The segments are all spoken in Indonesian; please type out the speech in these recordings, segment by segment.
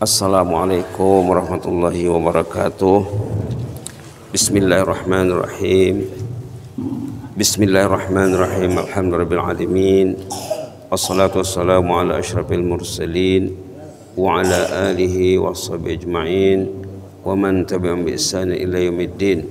Assalamualaikum warahmatullahi wabarakatuh Bismillahirrahmanirrahim Bismillahirrahmanirrahim Alhamdulillahirrahmanirrahim Wassalatu wassalamu ala ashrafil mursalin Wa ala alihi wa sahbihi ajma'in Wa man tabi'am bi ihsani ila yaumiddin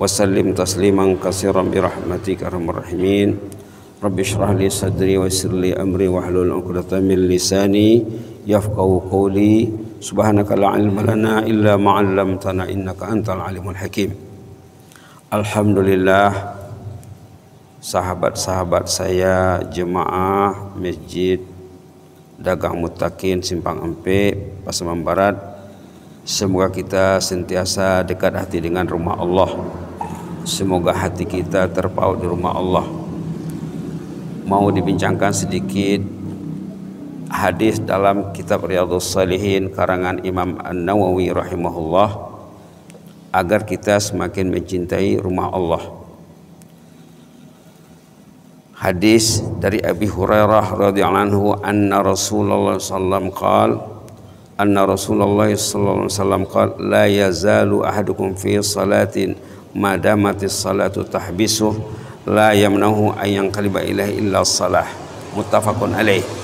Wa sallim tasliman kasiran bi rahmatika arhamar rahimin Rabbi syrah li sadri wa sirli amri wa hlul uqdatan min lisani Wa yafqahu qawli subhanaka la ilma lana illa ma 'allamtana innaka antal alimul hakim alhamdulillah sahabat-sahabat saya jemaah masjid dagang mutakin simpang empe Pasaman Barat semoga kita sentiasa dekat hati dengan rumah Allah semoga hati kita terpaut di rumah Allah mau dibincangkan sedikit hadis dalam kitab Riyadhus Salihin karangan Imam An-Nawawi rahimahullah agar kita semakin mencintai rumah Allah. Hadis dari Abi Hurairah radhiyallahu anhu anna Rasulullah sallallahu alaihi wasallam anna Rasulullah sallallahu alaihi wasallam qala la yazalu ahadukum fi salatin madamatis salatu tahbisuh la yamnahu ayyan kaliba ilahi illa salah muttafaqun alaihi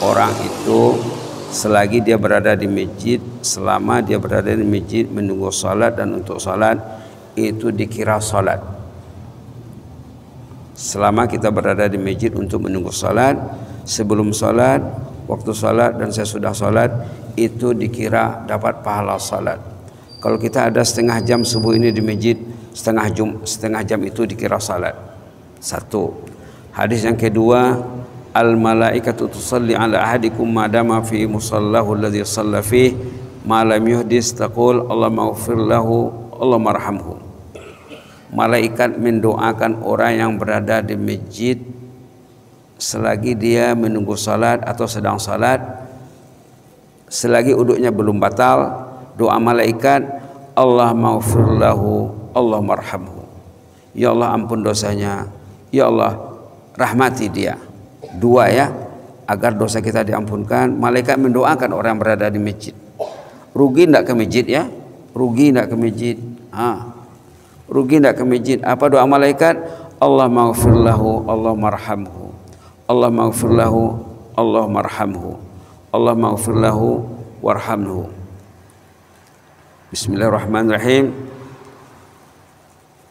orang itu selagi dia berada di masjid, selama dia berada di masjid menunggu salat dan untuk salat itu dikira salat. Selama kita berada di masjid untuk menunggu salat, sebelum salat, waktu salat dan saya sudah salat itu dikira dapat pahala salat. Kalau kita ada setengah jam subuh ini di masjid, setengah jam setengah jam itu dikira salat. Satu. Hadis yang kedua, al malaikatu tusalli ala ahadikum madama fi musallahu alladhi salla fih ma lam yuhdis taqul Allah maghfir lahu Allah marhamhu malaikat mendoakan orang yang berada di masjid selagi dia menunggu salat atau sedang salat selagi uduknya belum batal doa malaikat Allah maghfir lahu Allah marhamhu ya Allah ampun dosanya ya Allah rahmati dia Dua ya, agar dosa kita diampunkan. Malaikat mendoakan orang yang berada di masjid. Rugi tidak ke masjid ya? Rugi tidak ke masjid. Ah. Rugi tidak ke masjid. Apa doa malaikat? Allah maghfirlahu, Allah marhamhu. Allah maghfirlahu, Allah marhamhu. Allah maghfirlahu, warhamhu. Bismillahirrahmanirrahim.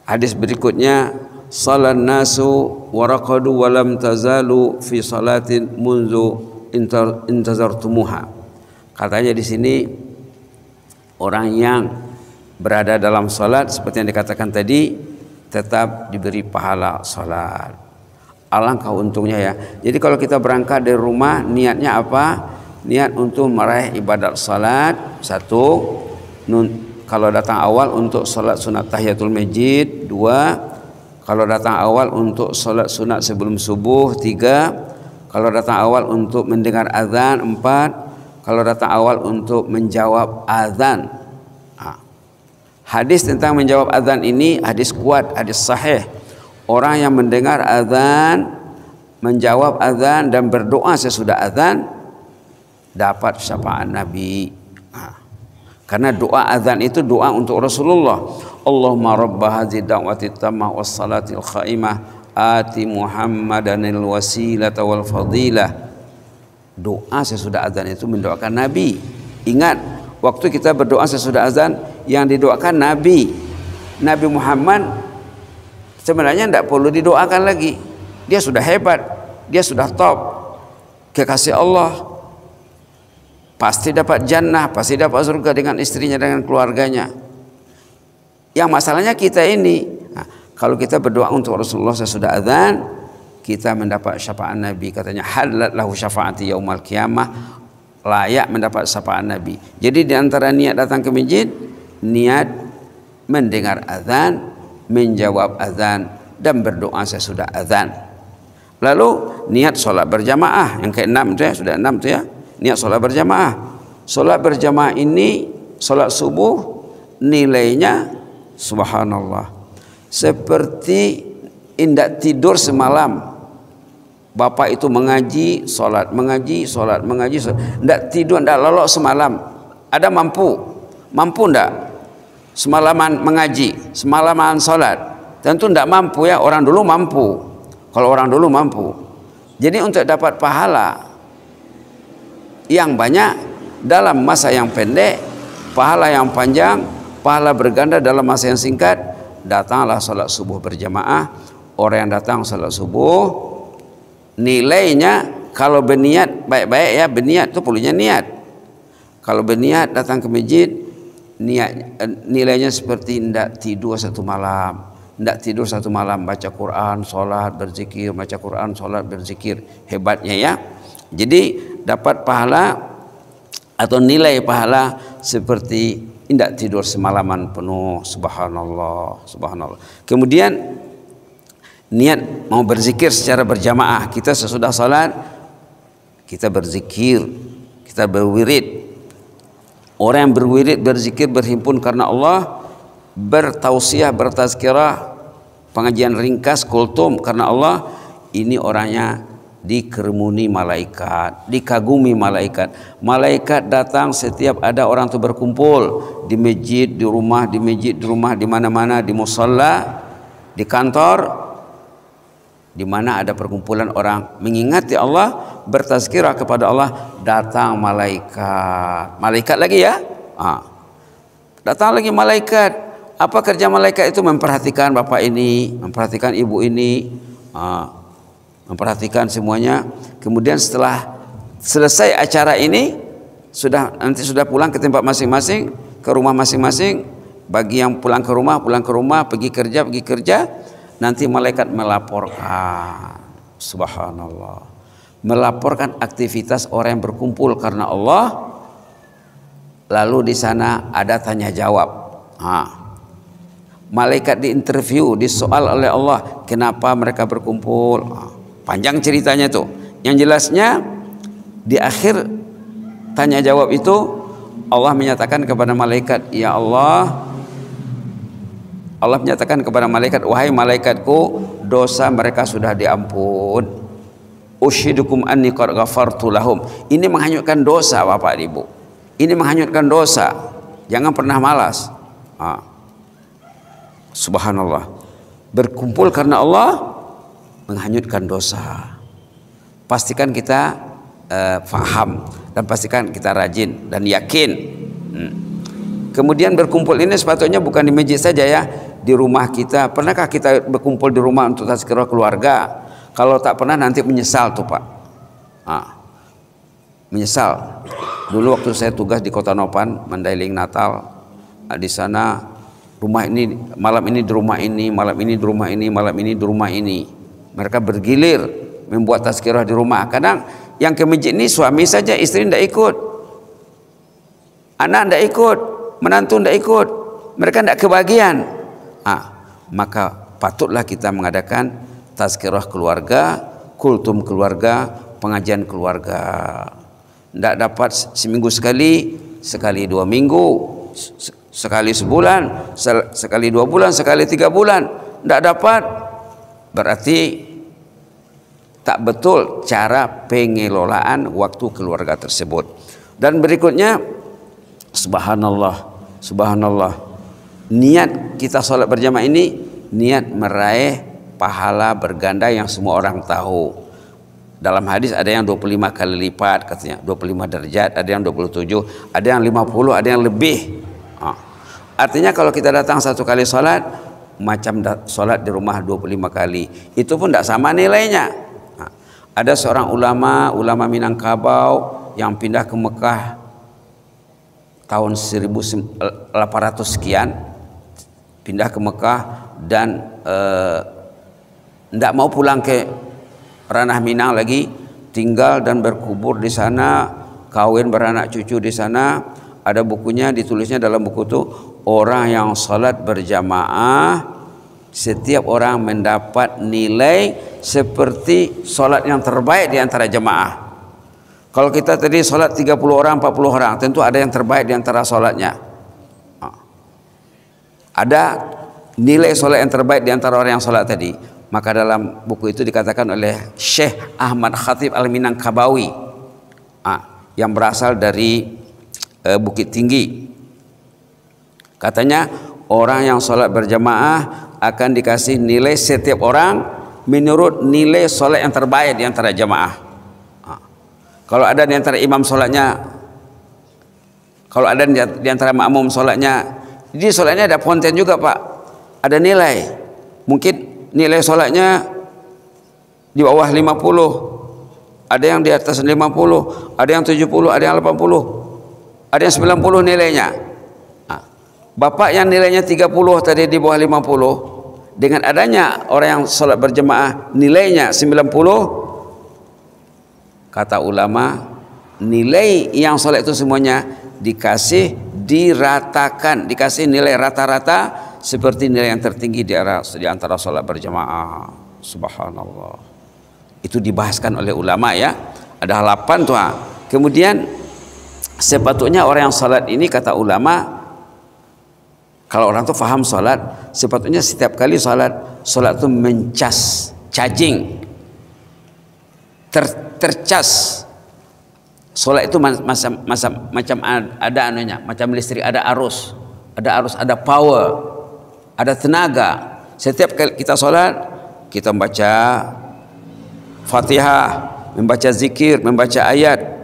Hadis berikutnya salan nasu waraqadu walam tazalu fi salatin munzu intazartumuha katanya di sini orang yang berada dalam salat seperti yang dikatakan tadi tetap diberi pahala salat alangkah untungnya ya jadi kalau kita berangkat dari rumah niatnya apa niat untuk meraih ibadat salat satu nun, kalau datang awal untuk salat sunat tahiyatul masjid dua kalau datang awal untuk sholat sunat sebelum subuh tiga kalau datang awal untuk mendengar azan empat kalau datang awal untuk menjawab azan hadis tentang menjawab azan ini hadis kuat hadis sahih orang yang mendengar azan menjawab azan dan berdoa sesudah azan dapat syafaat Nabi karena doa azan itu doa untuk Rasulullah. Allahumma rabba hadzi da'wati tammah was salatil qa'imah ati Muhammadanil wasilata wal fadilah. Doa sesudah azan itu mendoakan Nabi. Ingat, waktu kita berdoa sesudah azan yang didoakan Nabi. Nabi Muhammad sebenarnya tidak perlu didoakan lagi. Dia sudah hebat, dia sudah top. Kekasih Allah, pasti dapat jannah, pasti dapat surga dengan istrinya dengan keluarganya. Yang masalahnya kita ini, nah, kalau kita berdoa untuk Rasulullah sesudah azan kita mendapat syafaat Nabi katanya halat lahu syafaati yaumal kiamah layak mendapat syafaat Nabi. Jadi di antara niat datang ke masjid, niat mendengar azan, menjawab azan dan berdoa sesudah azan. Lalu niat sholat berjamaah yang keenam itu ya, sudah enam itu ya niat sholat berjamaah sholat berjamaah ini sholat subuh nilainya subhanallah seperti indak tidur semalam Bapak itu mengaji, sholat, mengaji, sholat, mengaji, sholat. Tidak tidur, tidak lolok semalam. Ada mampu, mampu tidak? Semalaman mengaji, semalaman sholat. Tentu tidak mampu ya, orang dulu mampu. Kalau orang dulu mampu. Jadi untuk dapat pahala, yang banyak dalam masa yang pendek, pahala yang panjang, pahala berganda dalam masa yang singkat. Datanglah sholat subuh berjamaah. Orang yang datang sholat subuh nilainya kalau berniat baik-baik ya berniat itu perlunya niat. Kalau berniat datang ke masjid niat eh, nilainya seperti tidak tidur satu malam tidak tidur satu malam baca Quran, sholat, berzikir, baca Quran, sholat, berzikir hebatnya ya. Jadi dapat pahala atau nilai pahala seperti tidak tidur semalaman penuh subhanallah subhanallah kemudian niat mau berzikir secara berjamaah kita sesudah salat kita berzikir kita berwirid orang yang berwirid berzikir berhimpun karena Allah bertausiah bertazkirah pengajian ringkas kultum karena Allah ini orangnya dikermuni malaikat, dikagumi malaikat. Malaikat datang setiap ada orang itu berkumpul di masjid, di rumah, di masjid, di rumah, di mana-mana, di musola, di kantor, di mana ada perkumpulan orang mengingati Allah, bertazkirah kepada Allah, datang malaikat. Malaikat lagi ya? Ah. Datang lagi malaikat. Apa kerja malaikat itu memperhatikan bapak ini, memperhatikan ibu ini. Ah memperhatikan semuanya. Kemudian setelah selesai acara ini sudah nanti sudah pulang ke tempat masing-masing, ke rumah masing-masing. Bagi yang pulang ke rumah, pulang ke rumah, pergi kerja, pergi kerja. Nanti malaikat melaporkan. Subhanallah. Melaporkan aktivitas orang yang berkumpul karena Allah. Lalu di sana ada tanya jawab. Ha. malaikat diinterview, disoal oleh Allah, kenapa mereka berkumpul? Panjang ceritanya tuh. Yang jelasnya di akhir tanya jawab itu Allah menyatakan kepada malaikat, "Ya Allah, Allah menyatakan kepada malaikat, "Wahai malaikatku, dosa mereka sudah diampun." Ushidukum anni qad ghafartu lahum. Ini menghanyutkan dosa, Bapak Ibu. Ini menghanyutkan dosa. Jangan pernah malas. Ah. Subhanallah. Berkumpul karena Allah menghanyutkan dosa. Pastikan kita uh, faham dan pastikan kita rajin dan yakin. Hmm. Kemudian berkumpul ini sepatutnya bukan di masjid saja ya, di rumah kita. Pernahkah kita berkumpul di rumah untuk tazkirah keluarga? Kalau tak pernah nanti menyesal tuh Pak. Ah. menyesal. Dulu waktu saya tugas di Kota Nopan, Mandailing Natal, nah, di sana rumah ini malam ini di rumah ini, malam ini di rumah ini, malam ini di rumah ini. Mereka bergilir membuat tazkirah di rumah. Kadang yang ke masjid ini suami saja, istri tidak ikut. Anak tidak ikut, menantu tidak ikut. Mereka tidak kebagian. Ah, maka patutlah kita mengadakan tazkirah keluarga, kultum keluarga, pengajian keluarga. Tidak dapat seminggu sekali, sekali dua minggu, sekali sebulan, sekali dua bulan, sekali tiga bulan. Tidak dapat Berarti tak betul cara pengelolaan waktu keluarga tersebut. Dan berikutnya subhanallah, subhanallah. Niat kita sholat berjamaah ini niat meraih pahala berganda yang semua orang tahu. Dalam hadis ada yang 25 kali lipat katanya, 25 derajat, ada yang 27, ada yang 50, ada yang lebih. Ah. Artinya kalau kita datang satu kali sholat, macam sholat di rumah 25 kali itu pun tidak sama nilainya nah, ada seorang ulama ulama Minangkabau yang pindah ke Mekah tahun 1800 sekian pindah ke Mekah dan tidak eh, mau pulang ke ranah Minang lagi tinggal dan berkubur di sana kawin beranak cucu di sana ada bukunya ditulisnya dalam buku itu orang yang salat berjamaah setiap orang mendapat nilai seperti salat yang terbaik di antara jemaah. Kalau kita tadi sholat 30 orang, 40 orang, tentu ada yang terbaik di antara sholatnya. Ah. Ada nilai sholat yang terbaik di antara orang yang sholat tadi. Maka dalam buku itu dikatakan oleh Syekh Ahmad Khatib al Minang Kabawi ah, yang berasal dari eh, Bukit Tinggi. Katanya orang yang sholat berjamaah akan dikasih nilai setiap orang menurut nilai sholat yang terbaik di antara jamaah. kalau ada di antara imam sholatnya, kalau ada di antara makmum sholatnya, jadi sholatnya ada konten juga pak, ada nilai. Mungkin nilai sholatnya di bawah 50, ada yang di atas 50, ada yang 70, ada yang 80 ada yang 90 nilainya. Nah, bapak yang nilainya 30 tadi di bawah 50 dengan adanya orang yang sholat berjemaah nilainya 90 kata ulama nilai yang sholat itu semuanya dikasih diratakan dikasih nilai rata-rata seperti nilai yang tertinggi di antara sholat berjamaah subhanallah itu dibahaskan oleh ulama ya ada 8 tuh kemudian sepatutnya orang yang salat ini kata ulama kalau orang itu faham salat sepatutnya setiap kali salat salat itu mencas cacing ter, tercas salat itu macam macam macam ada anunya macam listrik ada arus ada arus ada power ada tenaga setiap kali kita salat kita membaca Fatihah membaca zikir membaca ayat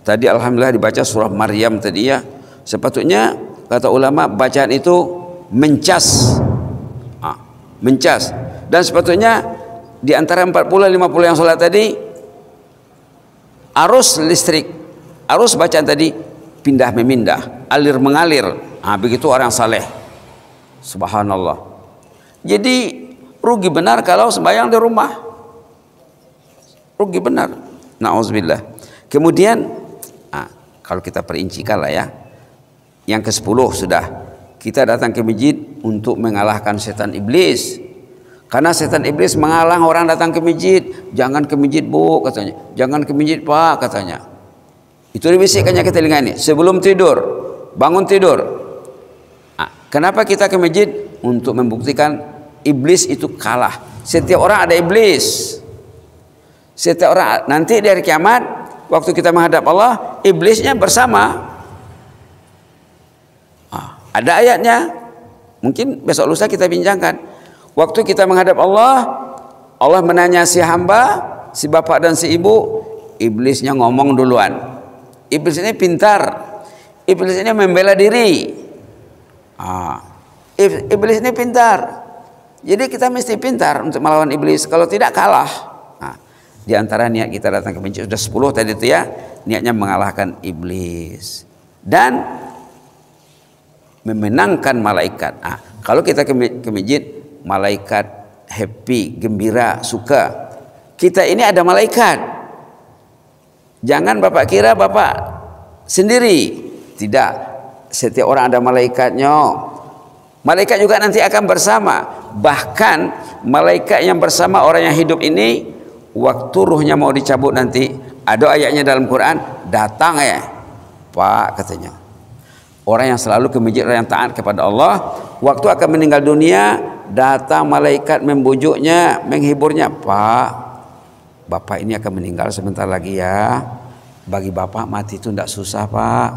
Tadi alhamdulillah dibaca surah Maryam tadi ya. Sepatutnya kata ulama bacaan itu mencas. Ah, mencas. Dan sepatutnya di antara 40 50 yang sholat tadi arus listrik, arus bacaan tadi pindah memindah, alir mengalir. Ah, begitu orang saleh. Subhanallah. Jadi rugi benar kalau sembahyang di rumah. Rugi benar. Nauzubillah. Kemudian kalau kita perincikan lah ya yang ke sepuluh sudah kita datang ke masjid untuk mengalahkan setan iblis karena setan iblis menghalang orang datang ke masjid jangan ke masjid bu katanya jangan ke masjid pak katanya itu dibisikkannya ke telinga ini sebelum tidur bangun tidur nah, kenapa kita ke masjid untuk membuktikan iblis itu kalah setiap orang ada iblis setiap orang nanti dari kiamat waktu kita menghadap Allah, iblisnya bersama. Ah, ada ayatnya. Mungkin besok lusa kita bincangkan. Waktu kita menghadap Allah, Allah menanya si hamba, si bapak dan si ibu, iblisnya ngomong duluan. Iblis ini pintar. Iblis ini membela diri. Ah, iblis ini pintar. Jadi kita mesti pintar untuk melawan iblis. Kalau tidak kalah. Di antara niat kita datang ke masjid sudah 10 tadi itu ya, niatnya mengalahkan iblis dan memenangkan malaikat. Ah, kalau kita ke masjid malaikat happy, gembira, suka. Kita ini ada malaikat. Jangan Bapak kira Bapak sendiri. Tidak. Setiap orang ada malaikatnya. Malaikat juga nanti akan bersama. Bahkan malaikat yang bersama orang yang hidup ini waktu ruhnya mau dicabut nanti ada ayatnya dalam Quran datang ya Pak katanya orang yang selalu ke masjid orang yang taat kepada Allah waktu akan meninggal dunia datang malaikat membujuknya menghiburnya Pak Bapak ini akan meninggal sebentar lagi ya bagi Bapak mati itu tidak susah Pak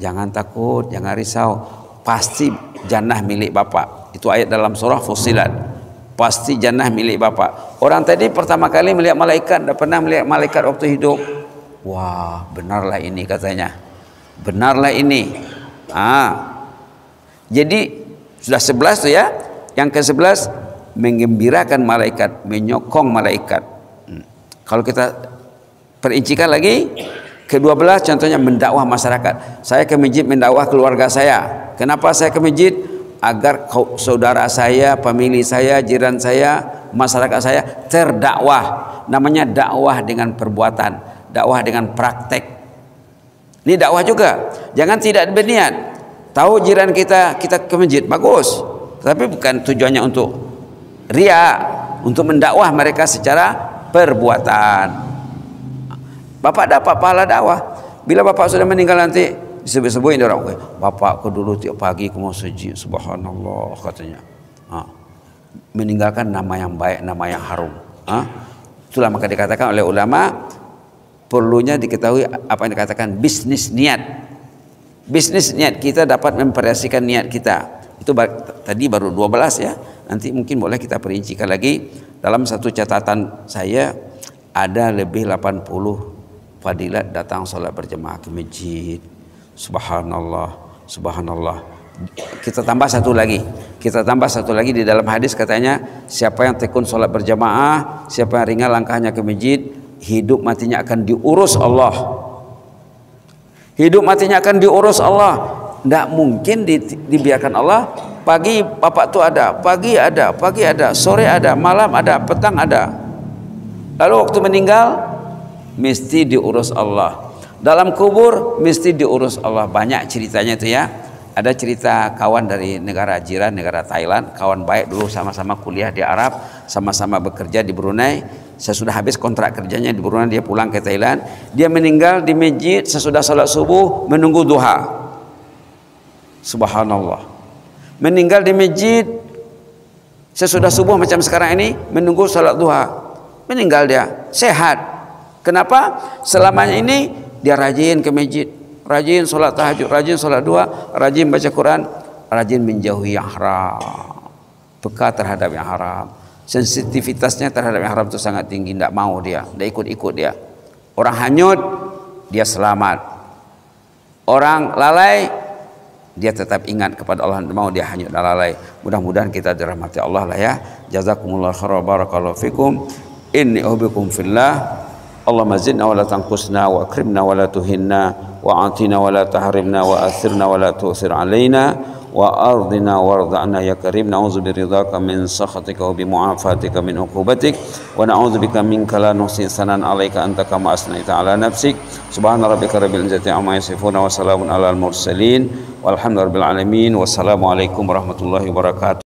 jangan takut jangan risau pasti jannah milik Bapak itu ayat dalam surah Fusilat pasti jannah milik bapak. Orang tadi pertama kali melihat malaikat, dah pernah melihat malaikat waktu hidup. Wah, benarlah ini katanya. Benarlah ini. Ah. Jadi sudah sebelas tuh ya. Yang ke sebelas mengembirakan malaikat, menyokong malaikat. Hmm. Kalau kita perincikan lagi, kedua belas contohnya mendakwah masyarakat. Saya ke masjid mendakwah keluarga saya. Kenapa saya ke masjid? agar saudara saya, pemilih saya, jiran saya, masyarakat saya terdakwah. Namanya dakwah dengan perbuatan, dakwah dengan praktek. Ini dakwah juga. Jangan tidak berniat. Tahu jiran kita, kita ke masjid, bagus. Tapi bukan tujuannya untuk ria, untuk mendakwah mereka secara perbuatan. Bapak dapat pahala dakwah. Bila bapak sudah meninggal nanti, disebut-sebut ini orang bapakku dulu tiap pagi ke mau suci subhanallah katanya ha. meninggalkan nama yang baik nama yang harum ha. itulah maka dikatakan oleh ulama perlunya diketahui apa yang dikatakan bisnis niat bisnis niat kita dapat memperhatikan niat kita itu tadi baru 12 ya nanti mungkin boleh kita perincikan lagi dalam satu catatan saya ada lebih 80 fadilat datang sholat berjemaah ke masjid Subhanallah, subhanallah. Kita tambah satu lagi. Kita tambah satu lagi di dalam hadis katanya siapa yang tekun sholat berjamaah, siapa yang ringan langkahnya ke masjid, hidup matinya akan diurus Allah. Hidup matinya akan diurus Allah. Tidak mungkin di, dibiarkan Allah. Pagi bapak tuh ada, pagi ada, pagi ada, sore ada, malam ada, petang ada. Lalu waktu meninggal mesti diurus Allah. Dalam kubur mesti diurus Allah. Banyak ceritanya itu ya. Ada cerita kawan dari negara jiran, negara Thailand. Kawan baik dulu sama-sama kuliah di Arab, sama-sama bekerja di Brunei. Sesudah habis kontrak kerjanya di Brunei, dia pulang ke Thailand. Dia meninggal di masjid sesudah salat subuh menunggu duha. Subhanallah. Meninggal di masjid sesudah subuh macam sekarang ini menunggu salat duha. Meninggal dia, sehat. Kenapa? Selamanya ini dia rajin ke masjid rajin sholat tahajud rajin sholat dua rajin baca Quran rajin menjauhi yang haram peka terhadap yang haram sensitivitasnya terhadap yang haram itu sangat tinggi tidak mau dia tidak ikut-ikut dia orang hanyut dia selamat orang lalai dia tetap ingat kepada Allah dan mau dia hanyut dan lalai mudah-mudahan kita dirahmati Allah lah ya jazakumullah khairan barakallahu fikum inni uhibbukum fillah اللهم زدنا ولا تنقصنا واكرمنا ولا تهنا واعطنا ولا تحرمنا واثرنا ولا تؤثر علينا وأرضنا وارض عنا يا كريم نعوذ برضاك من سخطك وبمعافاتك من عقوبتك ونعوذ بك منك لا نحصي ثناء عليك أنت كما أثنيت على نفسك سبحان ربك رب العزة عما يصفون وسلام على المرسلين والحمد لله رب العالمين والسلام عليكم ورحمة الله وبركاته